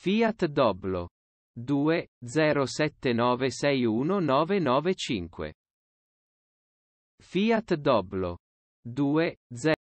Fiat Doblo. 2 07961995. Fiat Doblo. 2 0